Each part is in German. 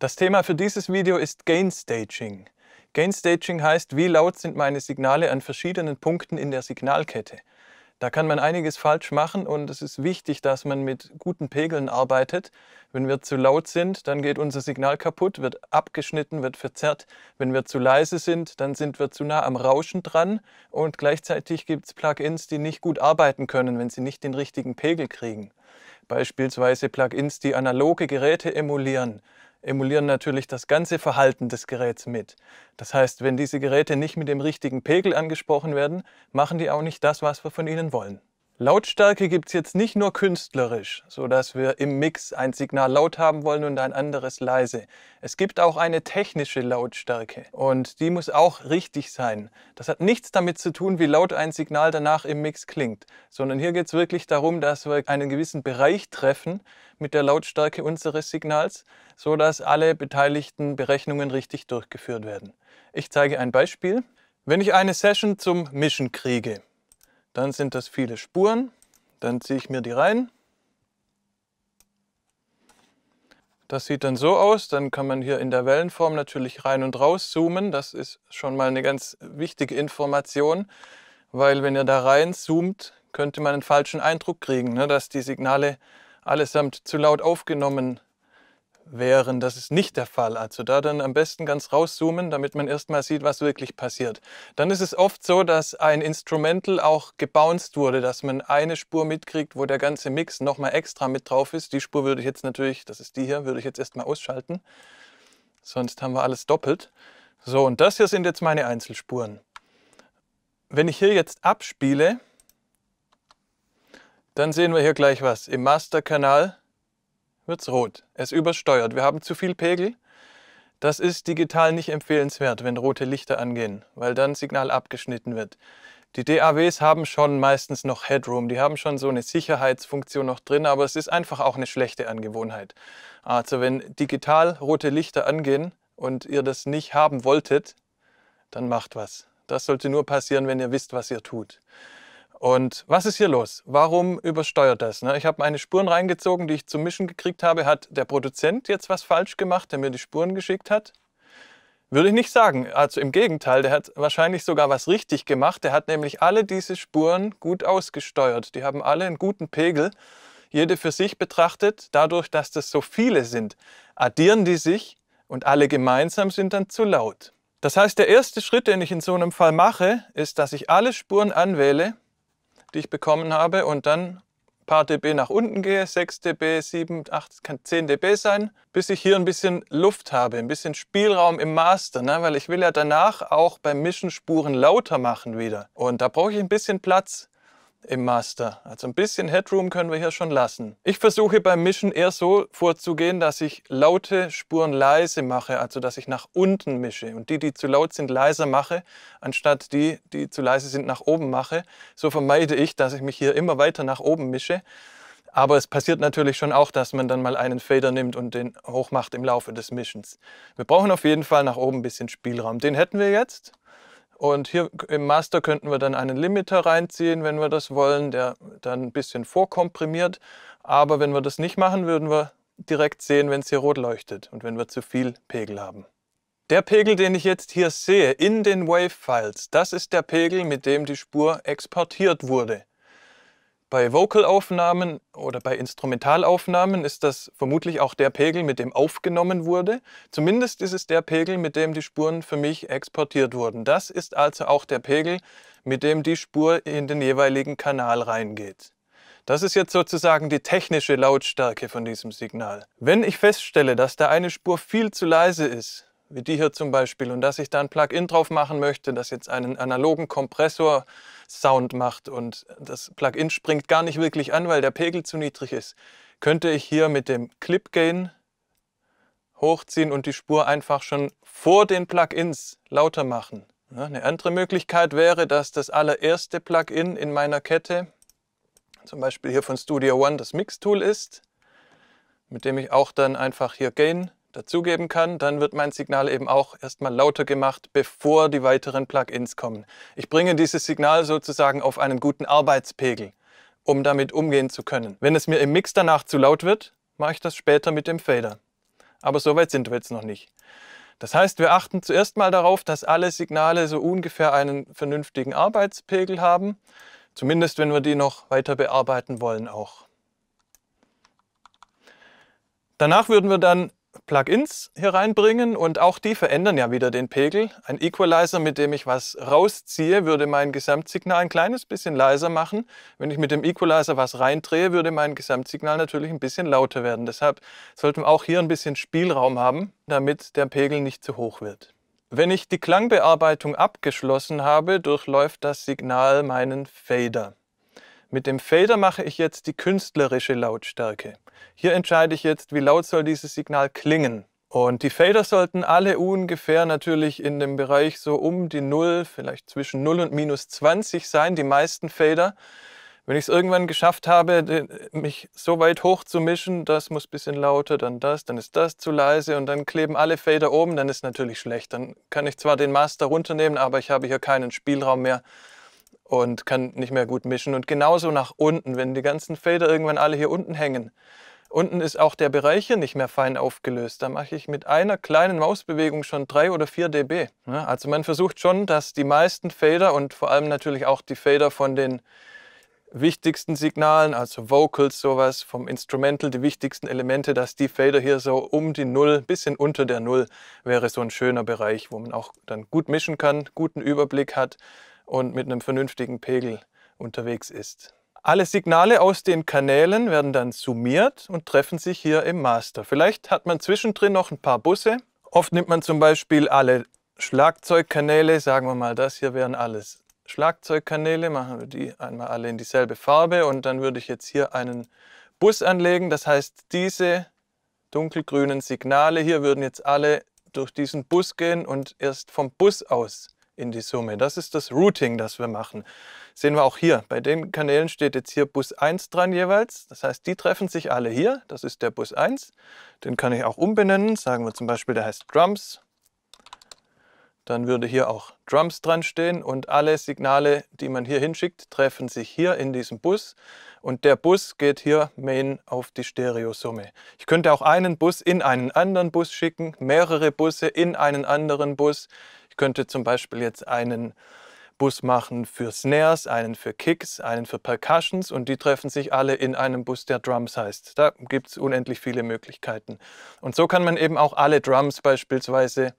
Das Thema für dieses Video ist Gain Staging. Gain Staging heißt, wie laut sind meine Signale an verschiedenen Punkten in der Signalkette. Da kann man einiges falsch machen und es ist wichtig, dass man mit guten Pegeln arbeitet. Wenn wir zu laut sind, dann geht unser Signal kaputt, wird abgeschnitten, wird verzerrt. Wenn wir zu leise sind, dann sind wir zu nah am Rauschen dran und gleichzeitig gibt es Plugins, die nicht gut arbeiten können, wenn sie nicht den richtigen Pegel kriegen. Beispielsweise Plugins, die analoge Geräte emulieren emulieren natürlich das ganze Verhalten des Geräts mit. Das heißt, wenn diese Geräte nicht mit dem richtigen Pegel angesprochen werden, machen die auch nicht das, was wir von ihnen wollen. Lautstärke gibt es jetzt nicht nur künstlerisch, so dass wir im Mix ein Signal laut haben wollen und ein anderes leise. Es gibt auch eine technische Lautstärke und die muss auch richtig sein. Das hat nichts damit zu tun, wie laut ein Signal danach im Mix klingt, sondern hier geht es wirklich darum, dass wir einen gewissen Bereich treffen mit der Lautstärke unseres Signals, so dass alle beteiligten Berechnungen richtig durchgeführt werden. Ich zeige ein Beispiel. Wenn ich eine Session zum Mischen kriege, dann sind das viele Spuren. Dann ziehe ich mir die rein. Das sieht dann so aus. Dann kann man hier in der Wellenform natürlich rein und raus zoomen. Das ist schon mal eine ganz wichtige Information, weil wenn ihr da rein zoomt, könnte man einen falschen Eindruck kriegen, ne, dass die Signale allesamt zu laut aufgenommen wären, das ist nicht der Fall. Also da dann am besten ganz rauszoomen, damit man erstmal sieht, was wirklich passiert. Dann ist es oft so, dass ein Instrumental auch gebounced wurde, dass man eine Spur mitkriegt, wo der ganze Mix nochmal extra mit drauf ist. Die Spur würde ich jetzt natürlich, das ist die hier, würde ich jetzt erstmal ausschalten. Sonst haben wir alles doppelt. So, und das hier sind jetzt meine Einzelspuren. Wenn ich hier jetzt abspiele, dann sehen wir hier gleich was. Im Masterkanal wird es rot. Es übersteuert. Wir haben zu viel Pegel. Das ist digital nicht empfehlenswert, wenn rote Lichter angehen, weil dann Signal abgeschnitten wird. Die DAWs haben schon meistens noch Headroom, die haben schon so eine Sicherheitsfunktion noch drin, aber es ist einfach auch eine schlechte Angewohnheit. Also wenn digital rote Lichter angehen und ihr das nicht haben wolltet, dann macht was. Das sollte nur passieren, wenn ihr wisst, was ihr tut. Und was ist hier los? Warum übersteuert das? Ne? Ich habe meine Spuren reingezogen, die ich zum Mischen gekriegt habe. Hat der Produzent jetzt was falsch gemacht, der mir die Spuren geschickt hat? Würde ich nicht sagen. Also im Gegenteil, der hat wahrscheinlich sogar was richtig gemacht. Der hat nämlich alle diese Spuren gut ausgesteuert. Die haben alle einen guten Pegel, jede für sich betrachtet. Dadurch, dass das so viele sind, addieren die sich und alle gemeinsam sind dann zu laut. Das heißt, der erste Schritt, den ich in so einem Fall mache, ist, dass ich alle Spuren anwähle die ich bekommen habe und dann ein paar dB nach unten gehe, 6 dB, 7, 8, kann 10 dB sein, bis ich hier ein bisschen Luft habe, ein bisschen Spielraum im Master, ne? weil ich will ja danach auch beim Mischen Spuren lauter machen wieder. Und da brauche ich ein bisschen Platz im Master. Also ein bisschen Headroom können wir hier schon lassen. Ich versuche beim Mischen eher so vorzugehen, dass ich laute Spuren leise mache, also dass ich nach unten mische und die, die zu laut sind, leiser mache, anstatt die, die zu leise sind, nach oben mache. So vermeide ich, dass ich mich hier immer weiter nach oben mische. Aber es passiert natürlich schon auch, dass man dann mal einen Fader nimmt und den hochmacht im Laufe des Mischens. Wir brauchen auf jeden Fall nach oben ein bisschen Spielraum. Den hätten wir jetzt. Und hier im Master könnten wir dann einen Limiter reinziehen, wenn wir das wollen, der dann ein bisschen vorkomprimiert. Aber wenn wir das nicht machen, würden wir direkt sehen, wenn es hier rot leuchtet und wenn wir zu viel Pegel haben. Der Pegel, den ich jetzt hier sehe in den Wave-Files, das ist der Pegel, mit dem die Spur exportiert wurde. Bei Vocalaufnahmen oder bei Instrumentalaufnahmen ist das vermutlich auch der Pegel, mit dem aufgenommen wurde. Zumindest ist es der Pegel, mit dem die Spuren für mich exportiert wurden. Das ist also auch der Pegel, mit dem die Spur in den jeweiligen Kanal reingeht. Das ist jetzt sozusagen die technische Lautstärke von diesem Signal. Wenn ich feststelle, dass da eine Spur viel zu leise ist, wie die hier zum Beispiel, und dass ich da ein Plugin drauf machen möchte, das jetzt einen analogen Kompressor-Sound macht und das Plugin springt gar nicht wirklich an, weil der Pegel zu niedrig ist, könnte ich hier mit dem Clip-Gain hochziehen und die Spur einfach schon vor den Plugins lauter machen. Eine andere Möglichkeit wäre, dass das allererste Plugin in meiner Kette, zum Beispiel hier von Studio One, das Mix-Tool ist, mit dem ich auch dann einfach hier Gain dazugeben kann, dann wird mein Signal eben auch erstmal lauter gemacht, bevor die weiteren Plugins kommen. Ich bringe dieses Signal sozusagen auf einen guten Arbeitspegel, um damit umgehen zu können. Wenn es mir im Mix danach zu laut wird, mache ich das später mit dem Fader. Aber so weit sind wir jetzt noch nicht. Das heißt, wir achten zuerst mal darauf, dass alle Signale so ungefähr einen vernünftigen Arbeitspegel haben, zumindest wenn wir die noch weiter bearbeiten wollen auch. Danach würden wir dann Plugins hier reinbringen und auch die verändern ja wieder den Pegel. Ein Equalizer, mit dem ich was rausziehe, würde mein Gesamtsignal ein kleines bisschen leiser machen. Wenn ich mit dem Equalizer was reindrehe, würde mein Gesamtsignal natürlich ein bisschen lauter werden. Deshalb sollten wir auch hier ein bisschen Spielraum haben, damit der Pegel nicht zu hoch wird. Wenn ich die Klangbearbeitung abgeschlossen habe, durchläuft das Signal meinen Fader. Mit dem Fader mache ich jetzt die künstlerische Lautstärke. Hier entscheide ich jetzt, wie laut soll dieses Signal klingen. Und die Fader sollten alle ungefähr natürlich in dem Bereich so um die 0, vielleicht zwischen 0 und minus 20 sein, die meisten Fader. Wenn ich es irgendwann geschafft habe, mich so weit hoch zu mischen, das muss ein bisschen lauter, dann das, dann ist das zu leise und dann kleben alle Fader oben, dann ist natürlich schlecht. Dann kann ich zwar den Master runternehmen, aber ich habe hier keinen Spielraum mehr, und kann nicht mehr gut mischen. Und genauso nach unten, wenn die ganzen Felder irgendwann alle hier unten hängen. Unten ist auch der Bereich hier nicht mehr fein aufgelöst. Da mache ich mit einer kleinen Mausbewegung schon 3 oder 4 dB. Also man versucht schon, dass die meisten Fader und vor allem natürlich auch die Fader von den wichtigsten Signalen, also Vocals, sowas vom Instrumental, die wichtigsten Elemente, dass die Fader hier so um die Null, bisschen unter der Null, wäre so ein schöner Bereich, wo man auch dann gut mischen kann, guten Überblick hat, und mit einem vernünftigen Pegel unterwegs ist. Alle Signale aus den Kanälen werden dann summiert und treffen sich hier im Master. Vielleicht hat man zwischendrin noch ein paar Busse. Oft nimmt man zum Beispiel alle Schlagzeugkanäle, sagen wir mal, das hier wären alles Schlagzeugkanäle, machen wir die einmal alle in dieselbe Farbe und dann würde ich jetzt hier einen Bus anlegen. Das heißt, diese dunkelgrünen Signale hier würden jetzt alle durch diesen Bus gehen und erst vom Bus aus in die Summe. Das ist das Routing, das wir machen. Sehen wir auch hier. Bei den Kanälen steht jetzt hier Bus 1 dran jeweils. Das heißt, die treffen sich alle hier. Das ist der Bus 1. Den kann ich auch umbenennen. Sagen wir zum Beispiel, der heißt Drums dann würde hier auch Drums dran stehen und alle Signale, die man hier hinschickt, treffen sich hier in diesem Bus und der Bus geht hier main auf die Stereosumme. Ich könnte auch einen Bus in einen anderen Bus schicken, mehrere Busse in einen anderen Bus. Ich könnte zum Beispiel jetzt einen Bus machen für Snares, einen für Kicks, einen für Percussions und die treffen sich alle in einem Bus, der Drums heißt. Da gibt es unendlich viele Möglichkeiten. Und so kann man eben auch alle Drums beispielsweise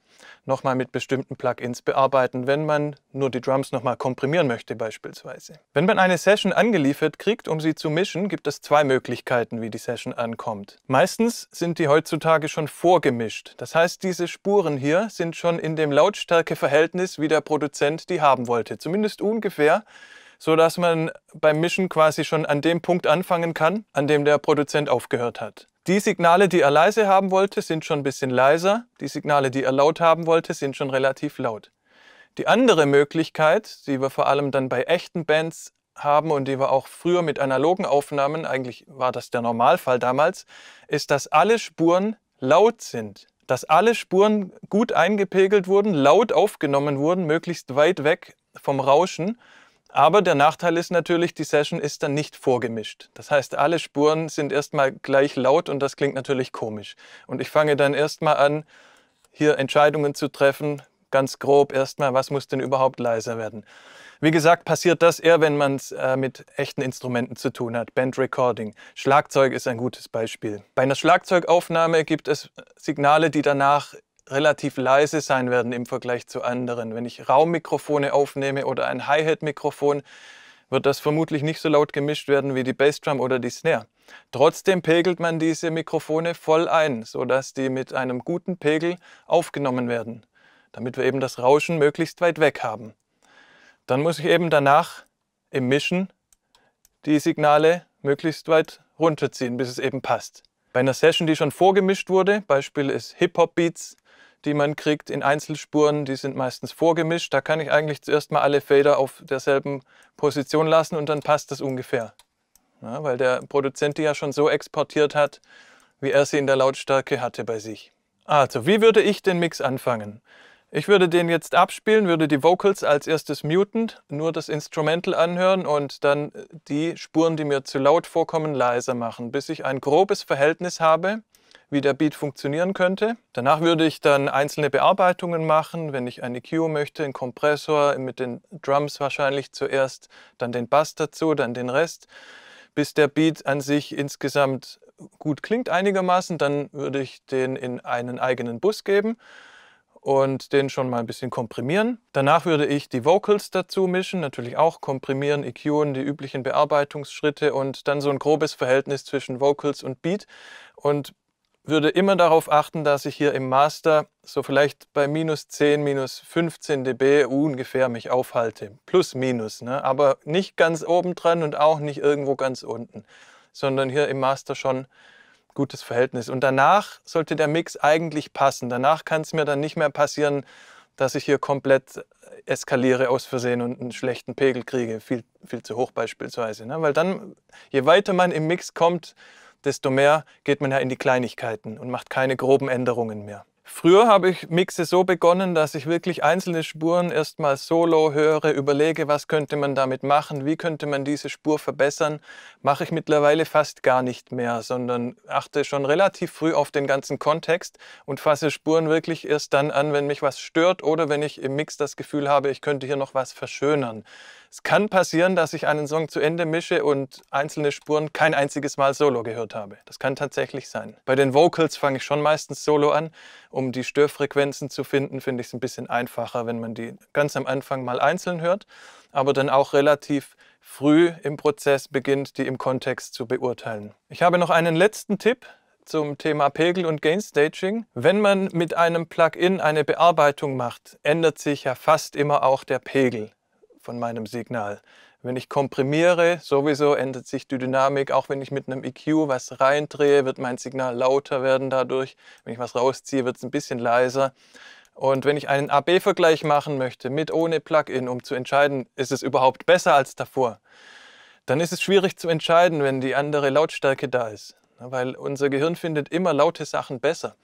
nochmal mit bestimmten Plugins bearbeiten, wenn man nur die Drums nochmal komprimieren möchte beispielsweise. Wenn man eine Session angeliefert kriegt, um sie zu mischen, gibt es zwei Möglichkeiten, wie die Session ankommt. Meistens sind die heutzutage schon vorgemischt. Das heißt, diese Spuren hier sind schon in dem Lautstärkeverhältnis, wie der Produzent die haben wollte. Zumindest ungefähr so dass man beim Mischen quasi schon an dem Punkt anfangen kann, an dem der Produzent aufgehört hat. Die Signale, die er leise haben wollte, sind schon ein bisschen leiser. Die Signale, die er laut haben wollte, sind schon relativ laut. Die andere Möglichkeit, die wir vor allem dann bei echten Bands haben und die wir auch früher mit analogen Aufnahmen, eigentlich war das der Normalfall damals, ist, dass alle Spuren laut sind. Dass alle Spuren gut eingepegelt wurden, laut aufgenommen wurden, möglichst weit weg vom Rauschen aber der Nachteil ist natürlich, die Session ist dann nicht vorgemischt. Das heißt, alle Spuren sind erstmal gleich laut und das klingt natürlich komisch. Und ich fange dann erstmal an, hier Entscheidungen zu treffen, ganz grob erstmal, was muss denn überhaupt leiser werden. Wie gesagt, passiert das eher, wenn man es äh, mit echten Instrumenten zu tun hat, Band Recording. Schlagzeug ist ein gutes Beispiel. Bei einer Schlagzeugaufnahme gibt es Signale, die danach relativ leise sein werden im Vergleich zu anderen. Wenn ich Raummikrofone aufnehme oder ein Hi-Hat-Mikrofon, wird das vermutlich nicht so laut gemischt werden wie die Bassdrum oder die Snare. Trotzdem pegelt man diese Mikrofone voll ein, sodass die mit einem guten Pegel aufgenommen werden, damit wir eben das Rauschen möglichst weit weg haben. Dann muss ich eben danach im Mischen die Signale möglichst weit runterziehen, bis es eben passt. Bei einer Session, die schon vorgemischt wurde, Beispiel ist Hip-Hop-Beats, die man kriegt in Einzelspuren, die sind meistens vorgemischt. Da kann ich eigentlich zuerst mal alle Fader auf derselben Position lassen und dann passt das ungefähr. Ja, weil der Produzent die ja schon so exportiert hat, wie er sie in der Lautstärke hatte bei sich. Also, wie würde ich den Mix anfangen? Ich würde den jetzt abspielen, würde die Vocals als erstes muten, nur das Instrumental anhören und dann die Spuren, die mir zu laut vorkommen, leiser machen, bis ich ein grobes Verhältnis habe wie der Beat funktionieren könnte. Danach würde ich dann einzelne Bearbeitungen machen, wenn ich eine EQ möchte, einen Kompressor mit den Drums wahrscheinlich zuerst, dann den Bass dazu, dann den Rest, bis der Beat an sich insgesamt gut klingt einigermaßen, dann würde ich den in einen eigenen Bus geben und den schon mal ein bisschen komprimieren. Danach würde ich die Vocals dazu mischen, natürlich auch komprimieren, EQen, die üblichen Bearbeitungsschritte und dann so ein grobes Verhältnis zwischen Vocals und Beat. Und würde immer darauf achten, dass ich hier im Master so vielleicht bei minus 10, minus 15 dB ungefähr mich aufhalte. Plus, minus, ne? aber nicht ganz oben dran und auch nicht irgendwo ganz unten, sondern hier im Master schon gutes Verhältnis. Und danach sollte der Mix eigentlich passen. Danach kann es mir dann nicht mehr passieren, dass ich hier komplett äh, eskaliere aus Versehen und einen schlechten Pegel kriege, viel, viel zu hoch beispielsweise. Ne? Weil dann, je weiter man im Mix kommt, desto mehr geht man ja in die Kleinigkeiten und macht keine groben Änderungen mehr. Früher habe ich Mixe so begonnen, dass ich wirklich einzelne Spuren erstmal solo höre, überlege, was könnte man damit machen, wie könnte man diese Spur verbessern. Mache ich mittlerweile fast gar nicht mehr, sondern achte schon relativ früh auf den ganzen Kontext und fasse Spuren wirklich erst dann an, wenn mich was stört oder wenn ich im Mix das Gefühl habe, ich könnte hier noch was verschönern. Es kann passieren, dass ich einen Song zu Ende mische und einzelne Spuren kein einziges Mal solo gehört habe. Das kann tatsächlich sein. Bei den Vocals fange ich schon meistens solo an um die Störfrequenzen zu finden, finde ich es ein bisschen einfacher, wenn man die ganz am Anfang mal einzeln hört, aber dann auch relativ früh im Prozess beginnt, die im Kontext zu beurteilen. Ich habe noch einen letzten Tipp, zum Thema Pegel und Gain Staging. Wenn man mit einem Plugin eine Bearbeitung macht, ändert sich ja fast immer auch der Pegel von meinem Signal. Wenn ich komprimiere, sowieso ändert sich die Dynamik. Auch wenn ich mit einem EQ was reindrehe, wird mein Signal lauter werden dadurch. Wenn ich was rausziehe, wird es ein bisschen leiser. Und wenn ich einen AB-Vergleich machen möchte, mit ohne Plugin, um zu entscheiden, ist es überhaupt besser als davor, dann ist es schwierig zu entscheiden, wenn die andere Lautstärke da ist. Weil unser Gehirn findet immer laute Sachen besser.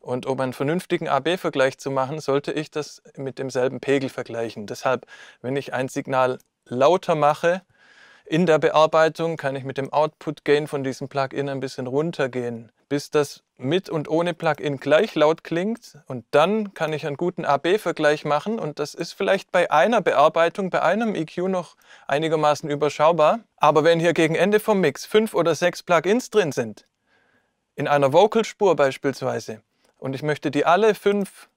Und um einen vernünftigen AB-Vergleich zu machen, sollte ich das mit demselben Pegel vergleichen. Deshalb, wenn ich ein Signal lauter mache, in der Bearbeitung kann ich mit dem Output-Gain von diesem Plugin ein bisschen runtergehen, bis das mit und ohne Plugin gleich laut klingt. Und dann kann ich einen guten AB-Vergleich machen. Und das ist vielleicht bei einer Bearbeitung, bei einem EQ noch einigermaßen überschaubar. Aber wenn hier gegen Ende vom Mix fünf oder sechs Plugins drin sind, in einer Vocalspur beispielsweise, und ich möchte die alle fünf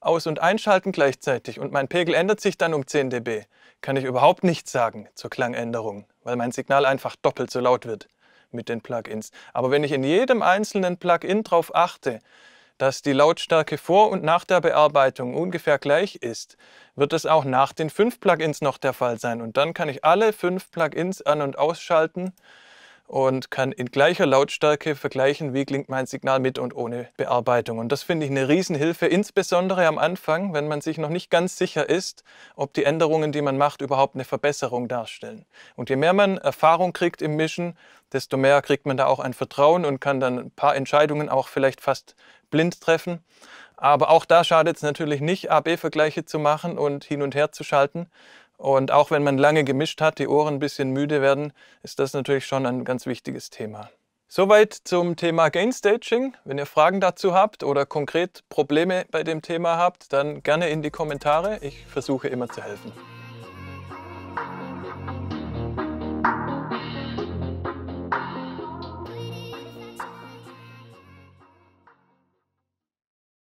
aus- und einschalten gleichzeitig und mein Pegel ändert sich dann um 10 dB, kann ich überhaupt nichts sagen zur Klangänderung, weil mein Signal einfach doppelt so laut wird mit den Plugins. Aber wenn ich in jedem einzelnen Plugin darauf achte, dass die Lautstärke vor und nach der Bearbeitung ungefähr gleich ist, wird es auch nach den fünf Plugins noch der Fall sein. Und dann kann ich alle fünf Plugins an- und ausschalten und kann in gleicher Lautstärke vergleichen, wie klingt mein Signal mit und ohne Bearbeitung. Und das finde ich eine Riesenhilfe, insbesondere am Anfang, wenn man sich noch nicht ganz sicher ist, ob die Änderungen, die man macht, überhaupt eine Verbesserung darstellen. Und je mehr man Erfahrung kriegt im Mischen, desto mehr kriegt man da auch ein Vertrauen und kann dann ein paar Entscheidungen auch vielleicht fast blind treffen. Aber auch da schadet es natürlich nicht, AB-Vergleiche zu machen und hin und her zu schalten, und auch wenn man lange gemischt hat, die Ohren ein bisschen müde werden, ist das natürlich schon ein ganz wichtiges Thema. Soweit zum Thema Gainstaging. Wenn ihr Fragen dazu habt oder konkret Probleme bei dem Thema habt, dann gerne in die Kommentare. Ich versuche immer zu helfen.